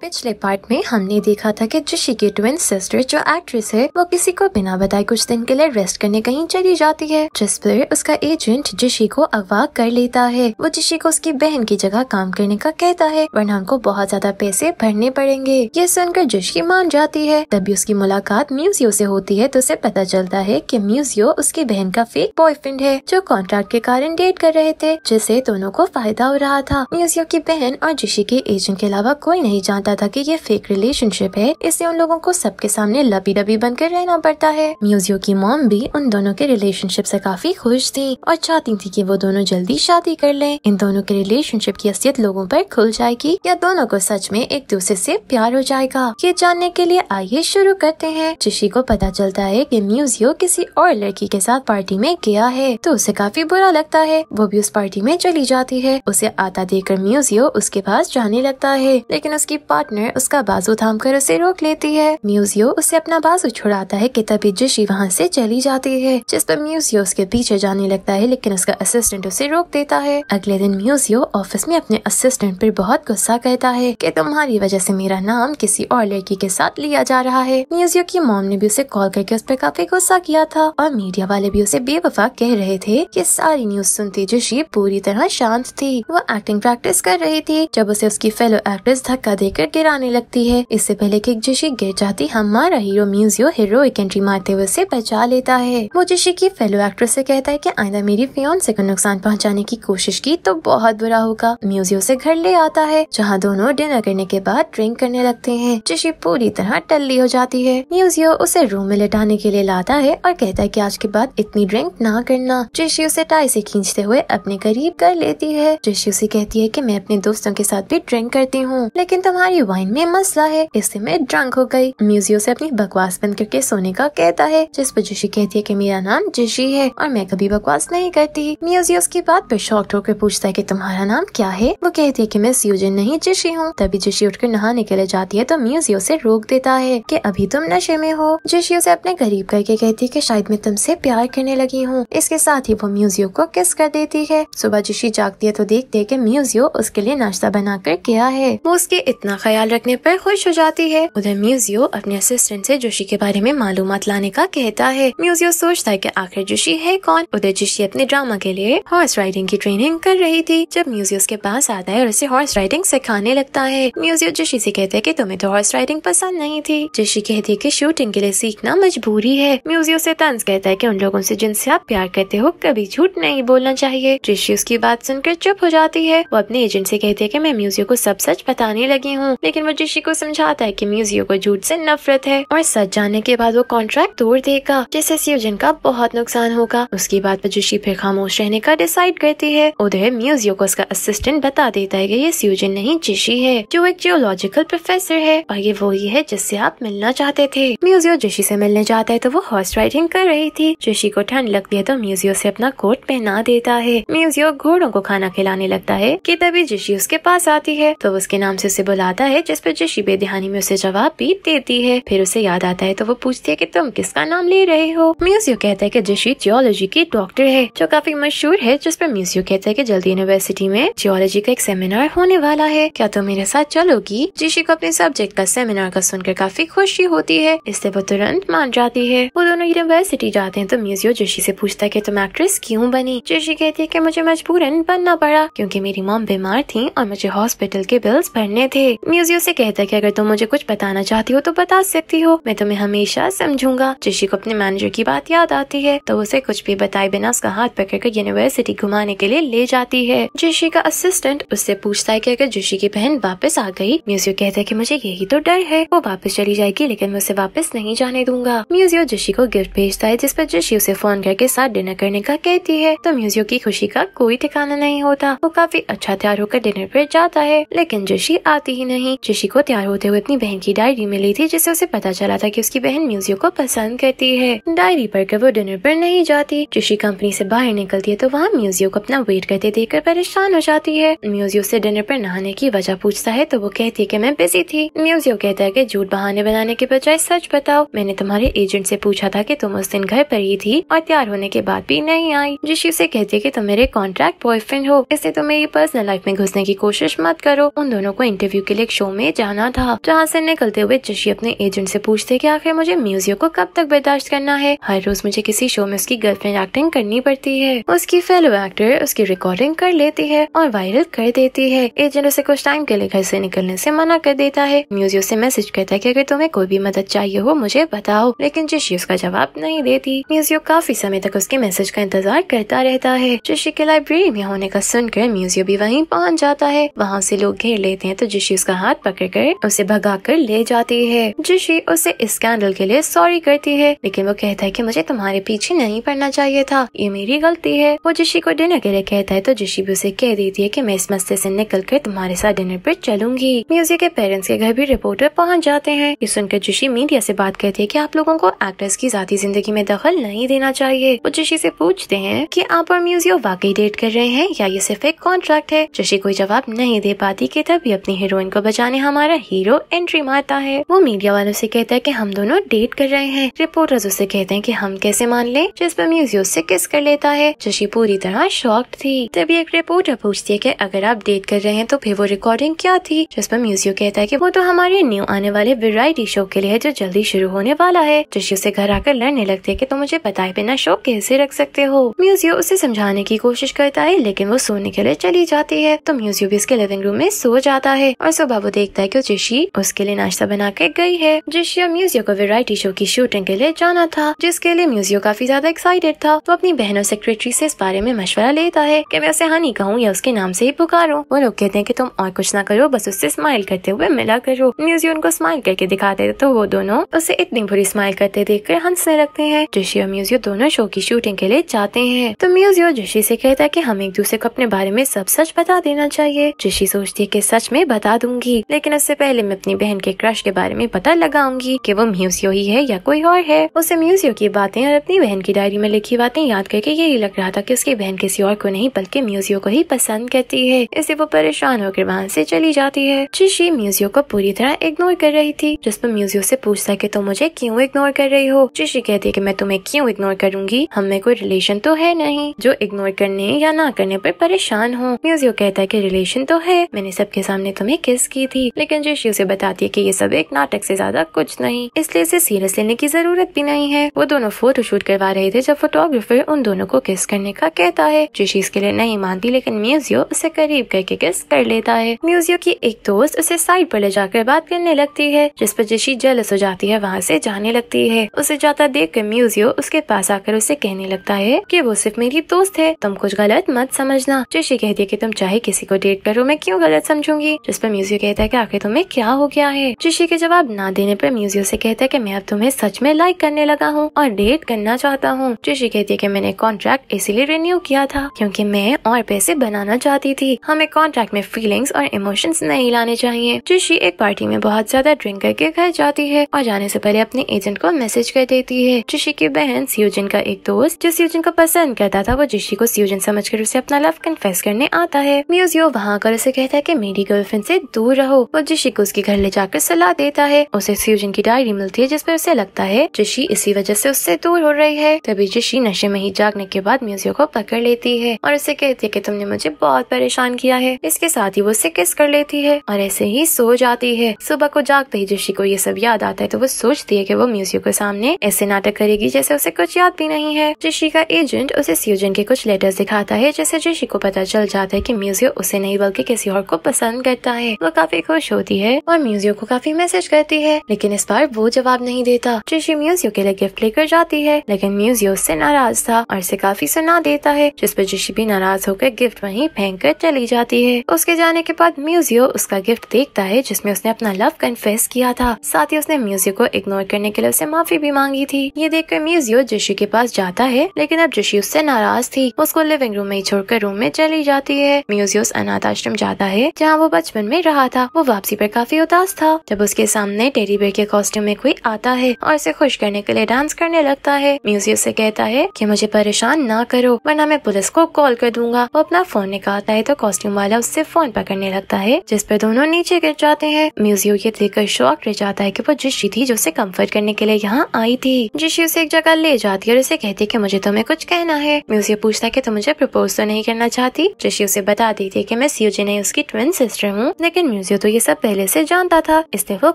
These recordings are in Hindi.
पिछले पार्ट में हमने देखा था कि जिशी की ट्विन सिस्टर जो एक्ट्रेस है वो किसी को बिना बताए कुछ दिन के लिए रेस्ट करने कहीं चली जाती है जिस पर उसका एजेंट जिशी को अगवा कर लेता है वो जिशी को उसकी बहन की जगह काम करने का कहता है वरना उनको बहुत ज्यादा पैसे भरने पड़ेंगे ये सुनकर जिशी मान जाती है तभी उसकी मुलाकात म्यूजियो ऐसी होती है तो उसे पता चलता है की म्यूजियो उसकी बहन का फेक बॉयफ्रेंड है जो कॉन्ट्रैक्ट के कारण डेट कर रहे थे जिससे दोनों को फायदा हो रहा था म्यूजियो की बहन और जिशी के एजेंट के अलावा कोई नहीं जानता पता था कि ये फेक रिलेशनशिप है इससे उन लोगों को सबके सामने लबी डबी बनकर रहना पड़ता है म्यूजियो की मॉम भी उन दोनों के रिलेशनशिप से काफी खुश थी और चाहती थी कि वो दोनों जल्दी शादी कर लें इन दोनों के रिलेशनशिप की असियत लोगों पर खुल जाएगी या दोनों को सच में एक दूसरे से प्यार हो जाएगा ये जानने के लिए आइए शुरू करते हैं चिशी को पता चलता है की म्यूजियो किसी और लड़की के साथ पार्टी में गया है तो उसे काफी बुरा लगता है वो भी उस पार्टी में चली जाती है उसे आता देखकर म्यूजियो उसके पास जाने लगता है लेकिन उसकी पार्टनर उसका बाजू थाम कर उसे रोक लेती है म्यूजियो उसे अपना बाजू छुड़ाता है कि तभी जिशी वहाँ से चली जाती है जिस पर म्यूजियो उसके पीछे जाने लगता है लेकिन उसका असिस्टेंट उसे रोक देता है अगले दिन म्यूजियो ऑफिस में अपने असिस्टेंट पर बहुत गुस्सा कहता है कि तुम्हारी वजह से मेरा नाम किसी और लड़की के साथ लिया जा रहा है म्यूजियो की मॉम ने भी उसे कॉल करके उस पर काफी गुस्सा किया था और मीडिया वाले भी उसे बेवफा कह रहे थे कि सारी न्यूज सुनती जोशी पूरी तरह शांत थी वो एक्टिंग प्रैक्टिस कर रही थी जब उसे उसकी फेलो एक्ट्रेस धक्का देकर गिराने लगती है इससे पहले की जिशी गिर जाती हमारा हीरो म्यूजियो हीरो एंट्री मारते हुए उसे बचा लेता है वो जिशी की फेलो एक्ट्रेस से कहता है कि आईदा मेरी फ्योन से को नुकसान पहुंचाने की कोशिश की तो बहुत बुरा होगा म्यूजियो से घर ले आता है जहाँ दोनों डिनर करने के बाद ड्रिंक करने लगते है जिशी पूरी तरह टल्ली हो जाती है म्यूजियो उसे रूम में लेटाने के लिए लाता है और कहता है की आज के बाद इतनी ड्रिंक न करना जिशी उसे टाई ऐसी खींचते हुए अपने करीब कर लेती है जिशी उसे कहती है की मैं अपने दोस्तों के साथ भी ड्रिंक करती हूँ लेकिन तुम्हारी ये वाइन में मसला है इससे मैं ड्रंक हो गई म्यूजियो से अपनी बकवास बंद करके सोने का कहता है जिस पर जोशी कहती है कि मेरा नाम जिशी है और मैं कभी बकवास नहीं करती म्यूजियो की बात पर शॉक होकर पूछता है कि तुम्हारा नाम क्या है वो कहती है कि मैं सियोजन नहीं जिशी हूँ तभी जिशी कर नहाने के लिए जाती है तो म्यूजियो से रोक देता है की अभी तुम नशे में हो जिशी उसे अपने गरीब करके कहती है की शायद मैं तुमसे प्यार करने लगी हूँ इसके साथ ही वो म्यूजियो को किस कर देती है सुबह जिशी जागती है तो देखती है की म्यूजियो उसके लिए नाश्ता कर गया है वो उसके इतना ख्याल रखने पर खुश हो जाती है उधर म्यूजियो अपने असिस्टेंट से जोशी के बारे में मालूम लाने का कहता है म्यूजियो सोचता है की आखिर जोशी है कौन उधर जोशी अपने ड्रामा के लिए हॉर्स राइडिंग की ट्रेनिंग कर रही थी जब म्यूजियो उसके पास आता है और उसे हॉर्स राइडिंग सिखाने लगता है म्यूजियो जोशी ऐसी कहते हैं की तुम्हें तो हॉर्स राइडिंग पसंद नहीं थी जोशी कहती है की शूटिंग के लिए सीखना मजबूरी है म्यूजियो ऐसी तंज कहता है की उन लोगों ऐसी जिनसे आप प्यार करते हो कभी झूठ नहीं बोलना चाहिए जोशी उसकी बात सुनकर चुप हो जाती है वो अपने एजेंट ऐसी कहते है की मैं म्यूजियो को सब सच बताने लगी हूँ लेकिन वो जिशी को समझाता है कि म्यूजियो को झूठ से नफरत है और सच जाने के बाद वो कॉन्ट्रैक्ट तोड़ देगा जिससे सियोजन का बहुत नुकसान होगा उसके बाद जिशी फिर खामोश रहने का डिसाइड करती है उधर म्यूजियो को उसका असिस्टेंट बता देता है की ये सियोजन नहीं जिशी है जो एक जियोलॉजिकल प्रोफेसर है और ये वही है जिससे आप मिलना चाहते थे म्यूजियो जिशी ऐसी मिलने जाता है तो वो हॉर्स राइडिंग कर रही थी जिशी को ठंड लगती है तो म्यूजियो ऐसी अपना कोट पहना देता है म्यूजियो घोड़ो को खाना खिलाने लगता है की तभी जिशी उसके पास आती है तो उसके नाम से उसे बुलाता है जिस पर जशी बेदहानी में उसे जवाब भी देती है फिर उसे याद आता है तो वो पूछती है कि तुम किसका नाम ले रहे हो म्यूजियो कहता है कि जशी जियोलॉजी की डॉक्टर है जो काफी मशहूर है जिस पर म्यूजियो कहता है कि जल्दी यूनिवर्सिटी में जियोलॉजी का एक सेमिनार होने वाला है क्या तुम मेरे साथ चलोगी जशी को अपने सब्जेक्ट का सेमिनार का सुनकर काफी खुशी होती है इससे वो तुरंत मान जाती है वो दोनों यूनिवर्सिटी जाते हैं तो म्यूजियो जशी से पूछता है कि तुम एक्ट्रेस क्यों बनी जशी कहती है कि मुझे मजबूरन बनना पड़ा क्योंकि मेरी मॉम बीमार थी और मुझे हॉस्पिटल के बिल्स भरने थे म्यूजियो उसे कहता है कि अगर तुम मुझे कुछ बताना चाहती हो तो बता सकती हो मैं तुम्हें हमेशा समझूंगा जशी को अपने मैनेजर की बात याद आती है तो उसे कुछ भी बताए बिना उसका हाथ पकड़कर यूनिवर्सिटी घुमाने के लिए ले जाती है जशी का असिस्टेंट उससे पूछता है की अगर जोशी की बहन वापस आ गई म्यूजियो कहता है की मुझे यही तो डर है वो वापस चली जाएगी लेकिन मैं उसे वापस नहीं जाने दूंगा म्यूजियो जोशी को गिफ्ट भेजता है जिस पर जोशी उसे फोन करके साथ डिनर करने का कहती है तो म्यूजियो की खुशी का कोई ठिकाना नहीं होता वो काफी अच्छा तैयार होकर डिनर पर जाता है लेकिन जोशी आती ही नहीं नहीं जोशी को तैयार होते हुए अपनी बहन की डायरी मिली थी जिससे उसे पता चला था कि उसकी बहन म्यूजियो को पसंद करती है डायरी पढ़कर वो डिनर पर नहीं जाती जोशी कंपनी से बाहर निकलती है तो वहाँ म्यूजियो को अपना वेट करते देखकर परेशान हो जाती है म्यूजियो से डिनर पर नहाने की वजह पूछता है तो वो कहती है की मैं बिजी थी म्यूजियो कहता है की झूठ बहाने बनाने के बजाय सच बताओ मैंने तुम्हारे एजेंट से पूछा था की तुम उस दिन घर पर ही थी और तैयार होने के बाद भी नहीं आई जोशी उसे कहती है की तुम मेरे कॉन्ट्रैक्ट बॉयफ्रेंड हो इससे तुम मेरी पर्सनल लाइफ में घुसने की कोशिश मत करो उन दोनों को इंटरव्यू के लिए एक शो में जाना था जहाँ से निकलते हुए जशी अपने एजेंट से पूछते कि आखिर मुझे म्यूजियो को कब तक बर्दाश्त करना है हर रोज मुझे किसी शो में उसकी गर्लफ्रेंड एक्टिंग करनी पड़ती है उसकी फेलो एक्टर उसकी रिकॉर्डिंग कर लेती है और वायरल कर देती है एजेंट उसे कुछ टाइम के लिए घर ऐसी निकलने ऐसी मना कर देता है म्यूजियो ऐसी मैसेज करता है की अगर तुम्हें कोई भी मदद चाहिए हो मुझे बताओ लेकिन जशी उसका जवाब नहीं देती म्यूजियो काफी समय तक उसके मैसेज का इंतजार करता रहता है जशी के लाइब्रेरी में होने का सुनकर म्यूजियो भी वहीं पहुंच जाता है वहाँ से लोग घेर लेते हैं तो जशी उसका हाथ पकड़ कर उसे भगा कर ले जाती है जिशी उसे इस स्कैंडल के लिए सॉरी करती है लेकिन वो कहता है की मुझे तुम्हारे पीछे नहीं पड़ना चाहिए था ये मेरी गलती है वो जिशी को डिनर के लिए कहता है तो जिशी भी उसे कह देती है की मैं इस मस्ती ऐसी निकल कर तुम्हारे साथ डिनर पर चलूंगी म्यूजिक के पेरेंट्स के घर भी रिपोर्टर पहुँच जाते हैं ये सुनकर जिशी मीडिया ऐसी बात करती है की आप लोगों को एक्ट्रेस की जाती जिंदगी में दखल नहीं देना चाहिए वो जिशी ऐसी पूछते हैं की आप और म्यूजियो वाकई डेट कर रहे हैं या ये सिर्फ एक कॉन्ट्रैक्ट है जिशी कोई जवाब नहीं दे पाती की तभी अपनी हीरोइन को बचाने हमारा हीरो एंट्री मारता है वो मीडिया वालों से कहता है कि हम दोनों डेट कर रहे हैं रिपोर्टर्स उसे कहते हैं कि हम कैसे मान लें जिस पर म्यूजियो से किस कर लेता है शशि पूरी तरह शॉक्ड थी तभी एक रिपोर्टर पूछती है की अगर आप डेट कर रहे हैं तो फिर वो रिकॉर्डिंग क्या थी जिस पर म्यूजियो कहता है की वो तो हमारे न्यू आने वाले वेराइटी शो के लिए जो जल्दी शुरू होने वाला है जशी उसे घर आकर लड़ने लगते है की तुम मुझे बताए बिना शो कैसे रख सकते हो म्यूजियो उसे समझाने की कोशिश करता है लेकिन वो सोने के लिए चली जाती है तो म्यूजियो भी इसके लिविंग रूम में सो जाता है और सुबह वो देखता है कि जिशी उसके लिए नाश्ता बना के गई है और म्यूजियो को वेराइटी शो की शूटिंग के लिए जाना था जिसके लिए म्यूजियो काफी ज्यादा एक्साइटेड था तो अपनी बहनों सेक्रेटरी से इस बारे में मशवरा लेता है की मैं उसे हनी कहूँ या उसके नाम से ही पुकारो वो लोग कहते हैं की तुम और कुछ ना करो बस उससे स्माइल करते हुए मिला करो म्यूजियो उनको स्माइल करके दिखाते तो वो दोनों उसे इतनी बुरी स्माइल करते देख कर हंसने लगते हैं जोशी और म्यूजियो दोनों शो की शूटिंग के लिए जाते हैं तो म्यूजियो जोशी से कहता है की हम एक दूसरे को अपने बारे में सब सच बता देना चाहिए जोशी सोचती है की सच में बता दूंगी करूंगी लेकिन उससे पहले मैं अपनी बहन के क्रश के बारे में पता लगाऊंगी कि वो म्यूजियो ही है या कोई और है उसे म्यूजियो की बातें और अपनी बहन की डायरी में लिखी बातें याद करके यही लग रहा था की उसकी बहन किसी और को नहीं बल्कि म्यूजियो को ही पसंद करती है इसे वो परेशान होकर वहाँ ऐसी चली जाती है शीशी म्यूजियो को पूरी तरह इग्नोर कर रही थी जिस पर म्यूजियो ऐसी पूछता की तुम मुझे क्यों इग्नोर कर रही हो शीशी कहती है की मैं तुम्हें क्यों इग्नोर करूंगी हमें कोई रिलेशन तो है नहीं जो इग्नोर करने या ना करने पर परेशान हो म्यूजियो कहता है की रिलेशन तो है मैंने सबके सामने तुम्हें किस की की थी लेकिन जिशू उसे बताती है कि ये सब एक नाटक से ज्यादा कुछ नहीं इसलिए इसे सीरियस लेने की जरूरत भी नहीं है वो दोनों फोटो शूट करवा रहे थे जब फोटोग्राफर उन दोनों को किस करने का कहता है जिशी इसके लिए नहीं मानती लेकिन म्यूजियो उसे करीब करके किस कर लेता है म्यूजियो की एक दोस्त उसे साइड पर ले जाकर बात करने लगती है जिस पर जिशी जलस हो जाती है वहाँ से जाने लगती है उसे जाता देख कर म्यूजियो उसके पास आकर उसे कहने लगता है कि वो सिर्फ मेरी दोस्त है तुम कुछ गलत मत समझना जिशी कहती है कि तुम चाहे किसी को डेट करो मैं क्यों गलत समझूंगी जिस पर म्यूजियो कहता है कि आखिर तुम्हें क्या हो गया है जिशी के जवाब ना देने पर म्यूजियो से कहता है कि मैं अब तुम्हें सच में लाइक करने लगा हूँ और डेट करना चाहता हूँ जिशी कहती है कि मैंने कॉन्ट्रैक्ट इसीलिए रिन्यू किया था क्योंकि मैं और पैसे बनाना चाहती थी हमें कॉन्ट्रैक्ट में फीलिंग्स और इमोशंस नहीं लाने चाहिए जिशी एक पार्टी में बहुत ज्यादा ड्रिंक करके घर जाती है और जाने से पहले अपने एजेंट को मैसेज कर देती है जिशी की बहन सियोजन का एक दोस्त जो सियोजन को पसंद करता था वो जिशी को सियोजन समझकर उसे अपना लव कन्फेस्ट करने आता है म्यूजियो वहाँ कर उसे कहता है की मेरी गर्लफ्रेंड ऐसी दूर दूर रहो वो जिशी को उसके घर ले जाकर सलाह देता है उसे फ्यूजन की डायरी मिलती है जिसपे उसे लगता है जिशी इसी वजह ऐसी उससे दूर हो रही है तभी जिशी नशे में ही जागने के बाद म्यूजियो को पकड़ लेती है और उसे कहती है की तुमने मुझे बहुत परेशान किया है इसके साथ ही वो उसे किस कर लेती है और ऐसे ही सो जाती है सुबह को जागते ही जिशी को ये सब याद आता है तो वो सोचती है की वो म्यूजियो के सामने ऐसे नाटक करेगी जैसे उसे कुछ याद भी नहीं है जिशी का एजेंट उसे सियोजन के कुछ लेटर्स दिखाता है जैसे जिशी को पता चल जाता है की म्यूजियो उसे नहीं बल्कि किसी और को पसंद करता है वो काफी खुश होती है और म्यूजियो को काफी मैसेज करती है लेकिन इस बार वो जवाब नहीं देता ट्रिशी म्यूजियो के लिए गिफ्ट लेकर जाती है लेकिन म्यूजियो उससे नाराज था और इसे काफी सुना देता है जिसपे ट्रिशी भी नाराज होकर गिफ्ट वही फेंक कर चली जाती है उसके जाने के बाद म्यूजियो उसका गिफ्ट देखता है जिसमे उसने अपना लव कन्फेस किया था साथ ही उसने म्यूजियो को इग्नोर करने के लिए उसे माफी भी मांगी थी ये कर म्यूजियो जिशी के पास जाता है लेकिन अब जिशी उससे नाराज थी उसको लिविंग रूम में छोड़कर रूम में चली जाती है म्यूजियो अनाथ आश्रम जाता है जहाँ वो बचपन में रहा रहा था वो वापसी पर काफी उदास था जब उसके सामने टेडी बेयर के कॉस्ट्यूम में कोई आता है और इसे खुश करने के लिए डांस करने लगता है म्यूजी उसे कहता है कि मुझे परेशान ना करो वरना मैं पुलिस को कॉल कर दूंगा वो अपना फोन निकालता है तो कॉस्ट्यूम वाला उससे फोन पकड़ने लगता है जिस पर दोनों नीचे गिर जाते हैं म्यूजियो ये देखकर शौक रह जाता है की वो जिशी थी जो उसे कम्फर्ट करने के लिए यहाँ आई थी जिशी उसे एक जगह ले जाती है और उसे कहती है की मुझे तुम्हें कुछ कहना है म्यूजियो पूछता है की तुम मुझे प्रपोज तो नहीं करना चाहती जिशी उसे बता देती है की मैं सीओजी नहीं उसकी ट्विन सिस्टर हूँ लेकिन यूजियो तो ये सब पहले से जानता था इसलिए वो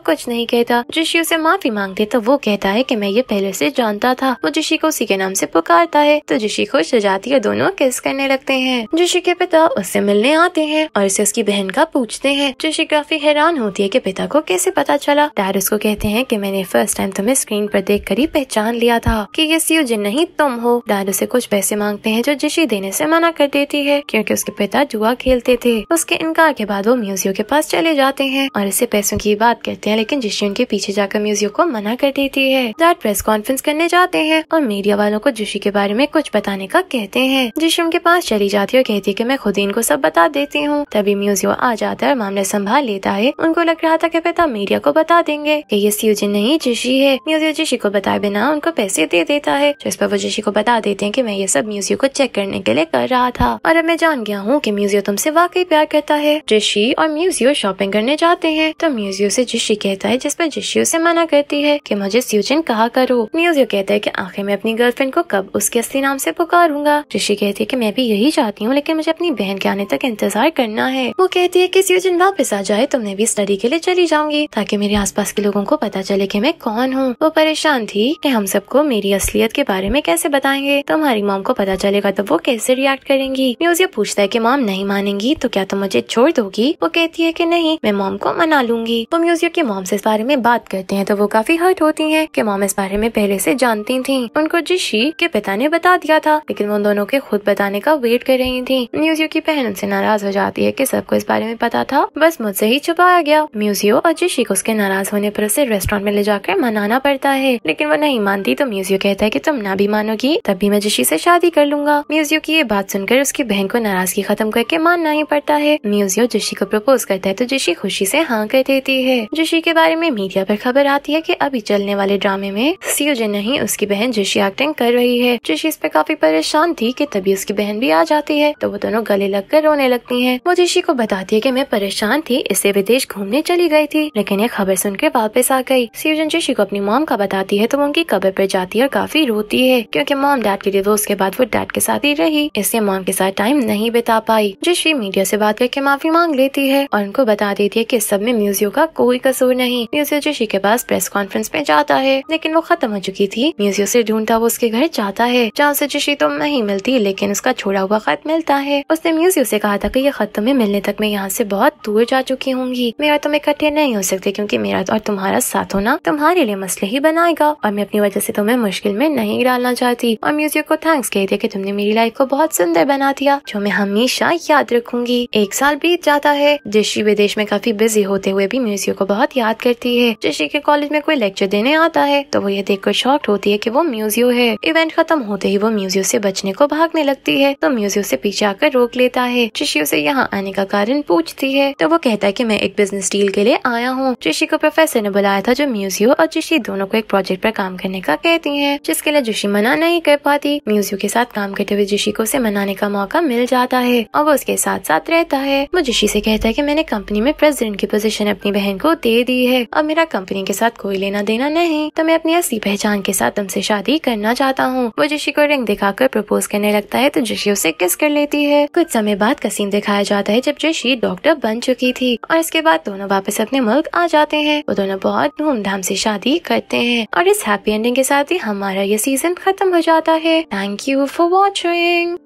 कुछ नहीं कहता जोशियो उसे माफी मांगते तो वो कहता है कि मैं ये पहले से जानता था वो जोशी को उसी के नाम से पुकारता है तो जोशी खुश हो जाती है दोनों किस करने लगते हैं जोशी के पिता उससे मिलने आते हैं और उसे उसकी बहन का पूछते हैं जोशी काफी हैरान होती है की पिता को कैसे पता चला डैड उसको कहते हैं की मैंने फर्स्ट टाइम तुम्हें स्क्रीन पर देख कर ही पहचान लिया था की ये जिन नहीं तुम हो डैड उसे कुछ पैसे मांगते हैं जो जोशी देने से मना कर देती है क्योंकि उसके पिता जुआ खेलते थे उसके इनकार के बाद वो म्यूजियो के पास चले जाते हैं और इससे पैसों की बात करते हैं लेकिन जिशी उनके पीछे जाकर म्यूजियो को मना कर देती है डैड प्रेस कॉन्फ्रेंस करने जाते हैं और मीडिया वालों को जिशी के बारे में कुछ बताने का कहते हैं जिशी उनके पास चली जाती है और कहती है की मैं खुद इनको सब बता देती हूँ तभी म्यूजियो आ जाता है मामला संभाल लेता है उनको लग रहा था की पिता मीडिया को बता देंगे की ये सीजन नहीं जिशी है म्यूजियो जिशी को बताए बिना उनको पैसे दे देता है जिस पर वो जिशी को बता देते हैं की मैं ये सब म्यूजियो को चेक करने के लिए कर रहा था और अब मैं जान गया हूँ की म्यूजियो तुमसे वाकई प्यार करता है जिशी और म्यूजियो शॉपिंग करने जाते हैं तो म्यूजियो से जिशी कहता है जिस पर जिशी उसे मना करती है कि मुझे स्यूजन कहा करो म्यूजियो कहता है कि आखिर मैं अपनी गर्लफ्रेंड को कब उसके असली नाम से पुकारूंगा जिशी कहती है कि मैं भी यही चाहती हूँ लेकिन मुझे अपनी बहन के आने तक इंतजार करना है वो कहती है की स्यूजन वापस आ जाए तो मैं भी स्टडी के लिए चली जाऊंगी ताकि मेरे आस के लोगों को पता चले की मैं कौन हूँ वो परेशान थी की हम सबको मेरी असलियत के बारे में कैसे बताएंगे तुम्हारी मॉम को पता चलेगा तो वो कैसे रिएक्ट करेंगी म्यूजियो पूछता है की मॉम नहीं मानेंगी तो क्या तुम मुझे छोड़ दोगी वो कहती है की नहीं मैं मॉम को मना लूंगी वो म्यूजियो के मॉम से इस बारे में बात करते हैं तो वो काफी हर्ट होती है की मॉम इस बारे में पहले से जानती थी उनको जिशी के पिता ने बता दिया था लेकिन वो दोनों के खुद बताने का वेट कर रही थी म्यूजियो की बहन उनसे नाराज हो जाती है की सबको इस बारे में पता था बस मुझसे ही छुपाया गया म्यूजियो और जिशी को उसके नाराज होने पर उसे रेस्टोरेंट में ले जाकर मनाना पड़ता है लेकिन वो नहीं मानती तो म्यूजियो कहता है की तुम ना भी मानोगी तब भी मैं जिशी से शादी कर लूंगा म्यूजियो की ये बात सुनकर उसकी बहन को नाराजगी खत्म करके मानना ही पड़ता है म्यूजियो जिशी को प्रपोज करता है तो तो जिशी खुशी से हाँ कर देती है जिशी के बारे में मीडिया पर खबर आती है कि अभी चलने वाले ड्रामे में सियोजन नहीं उसकी बहन जिशी एक्टिंग कर रही है जिशी इस पे काफी परेशान थी कि तभी उसकी बहन भी आ जाती है तो वो दोनों गले लग कर रोने लगती है वो जिशी को बताती है की मैं परेशान थी इससे विदेश घूमने चली गई थी लेकिन ये खबर सुनकर वापस आ गई सियोजन जिशी को अपनी मोम का बताती है तो वो उनकी कबर पर जाती है और काफी रोती है क्यूँकी मॉम डैड के डिवोर्स के बाद वो डैड के साथ ही रही इसलिए मॉम के साथ टाइम नहीं बिता पाई जिशी मीडिया से बात करके माफी मांग लेती है और उनको बता देती है कि सब में म्यूजियो का कोई कसूर नहीं म्यूजियो जोशी के पास प्रेस कॉन्फ्रेंस में जाता है लेकिन वो खत्म हो चुकी थी म्यूजियो से ढूंढता वो उसके घर जाता है जहाँ ऐसी जोशी तो नहीं मिलती लेकिन उसका छोड़ा हुआ खत मिलता है उसने म्यूजियो से कहा था कि ये खत तुम्हें मिलने तक मैं यहाँ से बहुत दूर जा चुकी होंगी मैं और तुम इकट्ठे नहीं हो सकते क्यूँकी मेरा और तुम्हारा साथ होना तुम्हारे लिए मसले ही बनाएगा और मैं अपनी वजह ऐसी तुम्हें मुश्किल में नहीं डालना चाहती और म्यूजियो को थैंक्स कह दिया की तुमने मेरी लाइफ को बहुत सुंदर बना दिया जो मैं हमेशा याद रखूंगी एक साल बीत जाता है जिशी विदेश में काफी बिजी होते हुए भी म्यूजियो को बहुत याद करती है जैसे के कॉलेज में कोई लेक्चर देने आता है तो वो ये देख कर शॉक्ट होती है की वो म्यूजियो है इवेंट खत्म होते ही वो म्यूजियो ऐसी बचने को भागने लगती है तो म्यूजियो से पीछे आकर रोक लेता है चिशी उसे यहाँ आने का कारण पूछती है तो वो कहता है की मैं एक बिजनेस डील के लिए आया हूँ चिशी को प्रोफेसर ने बुलाया था जो म्यूजियो और चिशी दोनों को एक प्रोजेक्ट पर काम करने का कहती है जिसके लिए जोशी मना नहीं कर पाती म्यूजियो के साथ काम करते हुए जोशी को उसे मनाने का मौका मिल जाता है और वो उसके साथ साथ रहता है वो जोशी से कहता है की मैंने कम कंपनी में प्रेसिडेंट की पोजीशन अपनी बहन को दे दी है अब मेरा कंपनी के साथ कोई लेना देना नहीं तो मैं अपनी असली पहचान के साथ तुमसे शादी करना चाहता हूँ वो जशी को रिंग दिखाकर प्रपोज करने लगता है तो जिशी उसे किस कर लेती है कुछ समय बाद का सीन दिखाया जाता है जब जिशी डॉक्टर बन चुकी थी और इसके बाद दोनों वापस अपने मुल्क आ जाते हैं वो दोनों बहुत धूमधाम ऐसी शादी करते हैं और इस हैप्पी एंडिंग के साथ ही हमारा ये सीजन खत्म हो जाता है थैंक यू फॉर वॉचिंग